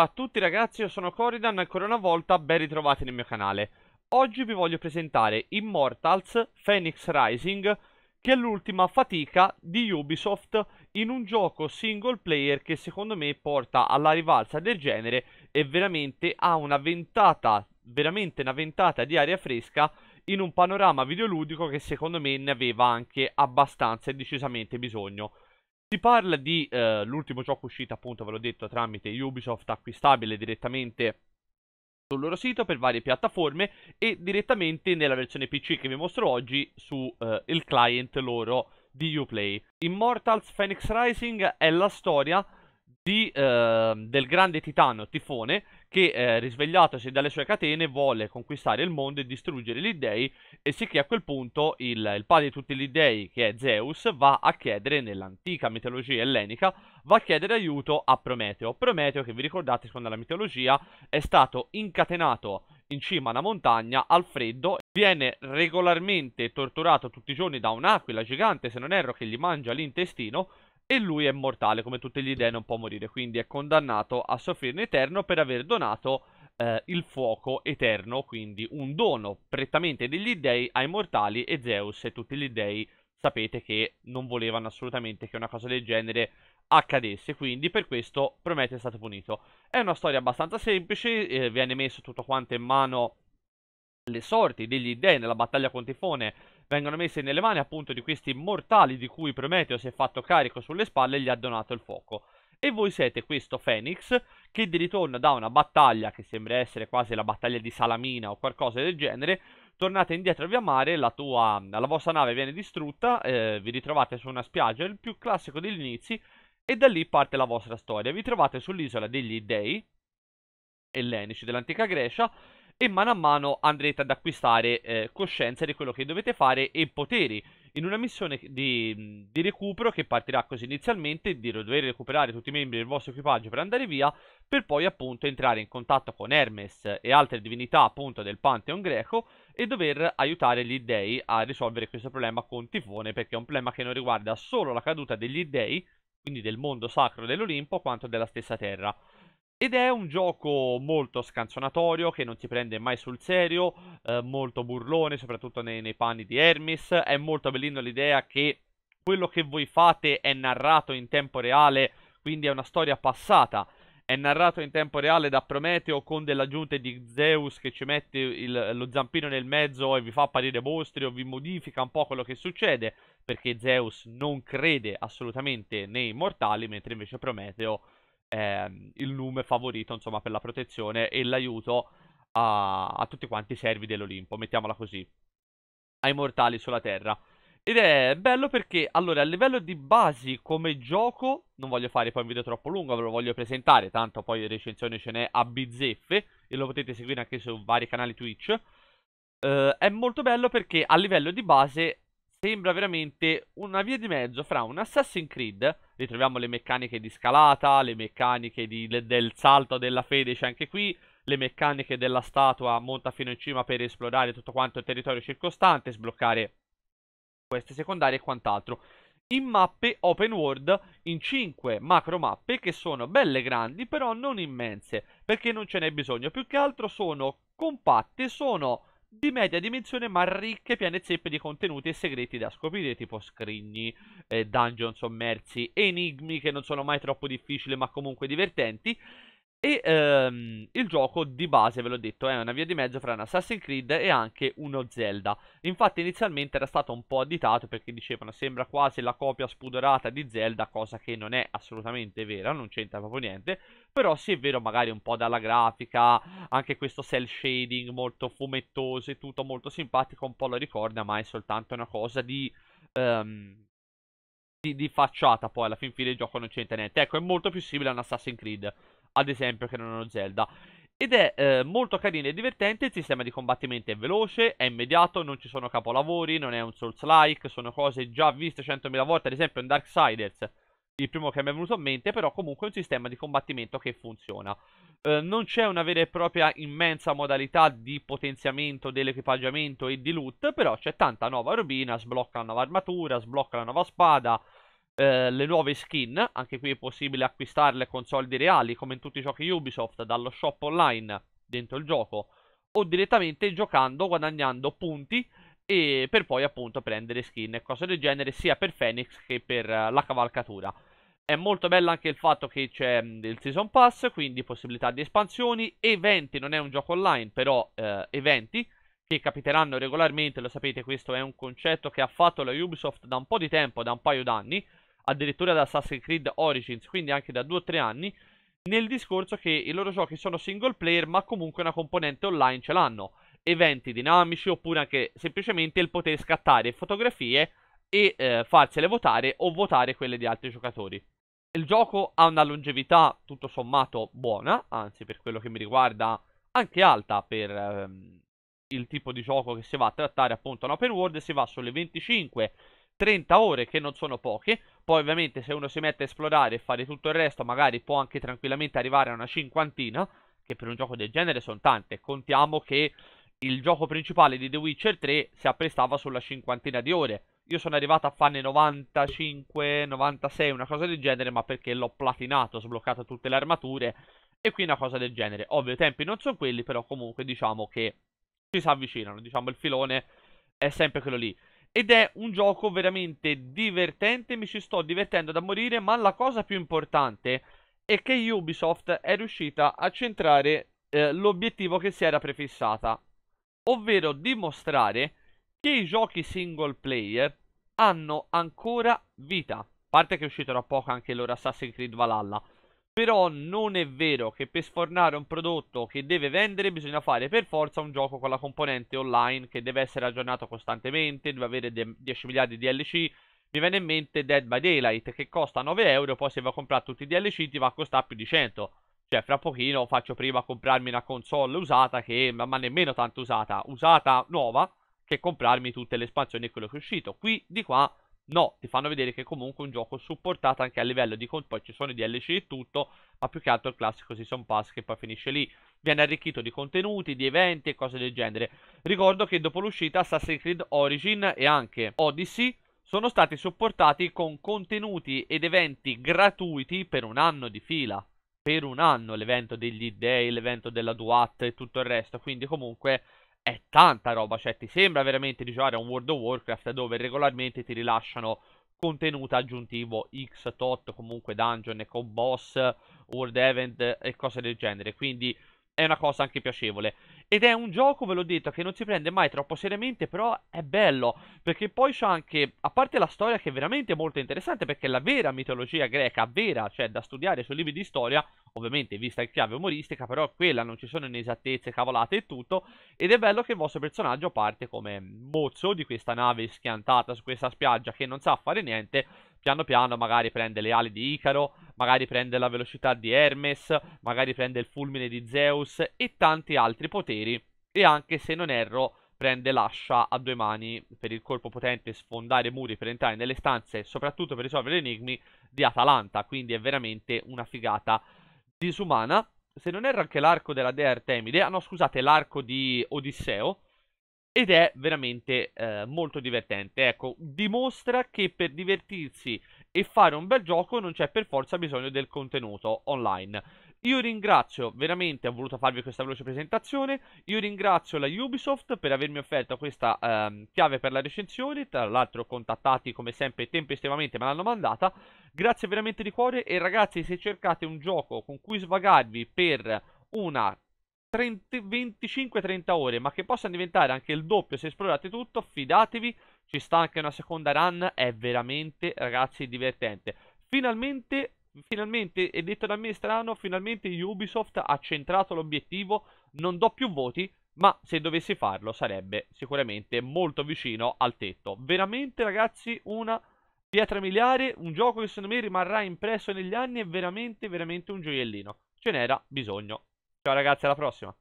Ciao a tutti ragazzi, io sono Coridan e ancora una volta ben ritrovati nel mio canale. Oggi vi voglio presentare Immortals Phoenix Rising, che è l'ultima fatica di Ubisoft in un gioco single player che secondo me porta alla rivalsa del genere e veramente ha una ventata, veramente una ventata di aria fresca in un panorama videoludico che secondo me ne aveva anche abbastanza e decisamente bisogno. Si parla di eh, l'ultimo gioco uscito, appunto, ve l'ho detto, tramite Ubisoft, acquistabile direttamente sul loro sito per varie piattaforme e direttamente nella versione PC che vi mostro oggi su eh, il client loro di Uplay. Immortals Phoenix Rising è la storia di, eh, del grande titano Tifone che, eh, risvegliatosi dalle sue catene, vuole conquistare il mondo e distruggere gli dei e sì che a quel punto il, il padre di tutti gli dei, che è Zeus, va a chiedere, nell'antica mitologia ellenica, va a chiedere aiuto a Prometeo. Prometeo, che vi ricordate, secondo la mitologia, è stato incatenato in cima a una montagna al freddo viene regolarmente torturato tutti i giorni da un'aquila gigante, se non erro, che gli mangia l'intestino, e lui è mortale, come tutti gli dei non può morire, quindi è condannato a soffrire in eterno per aver donato eh, il fuoco eterno, quindi un dono prettamente degli dei ai mortali e Zeus e tutti gli dei sapete che non volevano assolutamente che una cosa del genere accadesse, quindi per questo Promete è stato punito. È una storia abbastanza semplice, eh, viene messo tutto quanto in mano le sorti degli dei nella battaglia con Tifone vengono messe nelle mani appunto di questi mortali di cui Prometeo si è fatto carico sulle spalle e gli ha donato il fuoco. E voi siete questo Fenix che di ritorno da una battaglia che sembra essere quasi la battaglia di Salamina o qualcosa del genere, tornate indietro via mare, la, tua, la vostra nave viene distrutta, eh, vi ritrovate su una spiaggia, il più classico degli inizi, e da lì parte la vostra storia. Vi trovate sull'isola degli dei, ellenici dell'antica Grecia e mano a mano andrete ad acquistare eh, coscienza di quello che dovete fare e poteri in una missione di, di, recupero che partirà così inizialmente di dover recuperare tutti i membri del vostro equipaggio per andare via per poi appunto entrare in contatto con Hermes e altre divinità appunto del Pantheon greco e dover aiutare gli dei a risolvere questo problema con Tifone perché è un problema che non riguarda solo la caduta degli dei quindi del mondo sacro dell'Olimpo quanto della stessa terra ed è un gioco molto scanzonatorio, che non ti prende mai sul serio, eh, molto burlone, soprattutto nei, nei panni di Hermes. È molto bellino l'idea che quello che voi fate è narrato in tempo reale, quindi è una storia passata. È narrato in tempo reale da Prometeo con dell'aggiunta di Zeus che ci mette il, lo zampino nel mezzo e vi fa apparire mostri o vi modifica un po' quello che succede, perché Zeus non crede assolutamente nei mortali, mentre invece Prometeo eh, il lume favorito insomma, per la protezione e l'aiuto a, a tutti quanti i servi dell'Olimpo, mettiamola così, ai mortali sulla terra. Ed è bello perché, allora, a livello di basi come gioco, non voglio fare poi un video troppo lungo, ve lo voglio presentare, tanto poi recensione ce n'è a bizzeffe, e lo potete seguire anche su vari canali Twitch. Uh, è molto bello perché a livello di base sembra veramente una via di mezzo fra un Assassin's Creed ritroviamo le meccaniche di scalata, le meccaniche di, le, del salto della fede c'è anche qui, le meccaniche della statua monta fino in cima per esplorare tutto quanto il territorio circostante, sbloccare queste secondarie e quant'altro. In mappe open world, in 5 macro mappe che sono belle grandi però non immense, perché non ce n'è bisogno, più che altro sono compatte, sono di media dimensione ma ricche piene zeppe di contenuti e segreti da scoprire tipo scrigni, eh, dungeon sommersi, enigmi che non sono mai troppo difficili ma comunque divertenti e ehm, il gioco di base, ve l'ho detto, è una via di mezzo fra un Assassin's Creed e anche uno Zelda. Infatti inizialmente era stato un po' additato perché dicevano sembra quasi la copia spudorata di Zelda, cosa che non è assolutamente vera, non c'entra proprio niente. Però sì è vero magari un po' dalla grafica, anche questo cell shading molto fumettoso e tutto molto simpatico, un po' lo ricorda, ma è soltanto una cosa di... Ehm, di, di facciata poi alla fin fine il gioco non c'entra niente ecco è molto più simile a un Assassin's Creed ad esempio che non hanno Zelda. Ed è eh, molto carino e divertente, il sistema di combattimento è veloce, è immediato, non ci sono capolavori, non è un Souls-like, sono cose già viste 100.000 volte, ad esempio in Darksiders, il primo che mi è venuto in mente, però comunque è un sistema di combattimento che funziona. Eh, non c'è una vera e propria immensa modalità di potenziamento dell'equipaggiamento e di loot, però c'è tanta nuova robina, sblocca la nuova armatura, sblocca la nuova spada, eh, le nuove skin, anche qui è possibile acquistarle con soldi reali come in tutti i giochi Ubisoft dallo shop online dentro il gioco o direttamente giocando guadagnando punti e per poi appunto prendere skin e cose del genere sia per Phoenix che per uh, la cavalcatura. È molto bello anche il fatto che c'è mm, il Season Pass, quindi possibilità di espansioni, eventi, non è un gioco online, però uh, eventi che capiteranno regolarmente, lo sapete questo è un concetto che ha fatto la Ubisoft da un po' di tempo, da un paio d'anni, addirittura da Assassin's Creed Origins, quindi anche da 2-3 anni, nel discorso che i loro giochi sono single player ma comunque una componente online ce l'hanno, eventi dinamici oppure anche semplicemente il poter scattare fotografie e eh, farsele votare o votare quelle di altri giocatori. Il gioco ha una longevità tutto sommato buona, anzi per quello che mi riguarda anche alta per ehm, il tipo di gioco che si va a trattare appunto un open world, si va sulle 25-30 ore che non sono poche, poi ovviamente se uno si mette a esplorare e fare tutto il resto magari può anche tranquillamente arrivare a una cinquantina, che per un gioco del genere sono tante. Contiamo che il gioco principale di The Witcher 3 si apprestava sulla cinquantina di ore. Io sono arrivato a farne 95, 96, una cosa del genere, ma perché l'ho platinato, ho sbloccato tutte le armature e qui una cosa del genere. Ovvio i tempi non sono quelli, però comunque diciamo che ci si avvicinano, diciamo il filone è sempre quello lì ed è un gioco veramente divertente, mi ci sto divertendo da morire, ma la cosa più importante è che Ubisoft è riuscita a centrare eh, l'obiettivo che si era prefissata, ovvero dimostrare che i giochi single player hanno ancora vita. A parte che è uscito da poco anche loro Assassin's Creed Valhalla. Però non è vero che per sfornare un prodotto che deve vendere bisogna fare per forza un gioco con la componente online che deve essere aggiornato costantemente, deve avere 10 miliardi di DLC. Mi viene in mente Dead by Daylight che costa 9 euro, poi se va a comprare tutti i DLC ti va a costare più di 100. Cioè fra pochino faccio prima comprarmi una console usata che, ma nemmeno tanto usata, usata nuova, che comprarmi tutte le espansioni e quello che è uscito. Qui di qua No, ti fanno vedere che è comunque un gioco supportato anche a livello di conto, poi ci sono i DLC e tutto, ma più che altro il classico Season Pass che poi finisce lì. Viene arricchito di contenuti, di eventi e cose del genere. Ricordo che dopo l'uscita Assassin's Creed Origin e anche Odyssey sono stati supportati con contenuti ed eventi gratuiti per un anno di fila. Per un anno l'evento degli dei, l'evento della Duat e tutto il resto, quindi comunque è tanta roba, cioè ti sembra veramente di giocare a un World of Warcraft dove regolarmente ti rilasciano contenuto aggiuntivo X tot, comunque dungeon con boss, world event e cose del genere, quindi è una cosa anche piacevole. Ed è un gioco, ve l'ho detto, che non si prende mai troppo seriamente, però è bello, perché poi c'è anche, a parte la storia che è veramente molto interessante, perché la vera mitologia greca, vera, cioè da studiare sui libri di storia, ovviamente vista in chiave umoristica, però quella non ci sono inesattezze, cavolate e tutto, ed è bello che il vostro personaggio parte come mozzo di questa nave schiantata su questa spiaggia che non sa fare niente, piano piano magari prende le ali di Icaro, magari prende la velocità di Hermes, magari prende il fulmine di Zeus e tanti altri poteri e anche se non erro prende l'ascia a due mani per il colpo potente sfondare muri per entrare nelle stanze soprattutto per risolvere enigmi di Atalanta, quindi è veramente una figata disumana. Se non erro anche l'arco della dea Artemide, ah no scusate, l'arco di Odisseo, ed è veramente eh, molto divertente. Ecco, dimostra che per divertirsi e fare un bel gioco non c'è per forza bisogno del contenuto online. Io ringrazio veramente, ho voluto farvi questa veloce presentazione, io ringrazio la Ubisoft per avermi offerto questa ehm, chiave per la recensione, tra l'altro contattati come sempre tempestivamente me l'hanno mandata, grazie veramente di cuore e ragazzi se cercate un gioco con cui svagarvi per una 25-30 ore, ma che possano diventare anche il doppio se esplorate tutto, fidatevi, ci sta anche una seconda run, è veramente, ragazzi, divertente. Finalmente, finalmente, e detto da me strano, finalmente Ubisoft ha centrato l'obiettivo, non do più voti, ma se dovessi farlo sarebbe sicuramente molto vicino al tetto. Veramente, ragazzi, una pietra miliare, un gioco che secondo me rimarrà impresso negli anni, è veramente, veramente un gioiellino. Ce n'era bisogno ragazzi, alla prossima.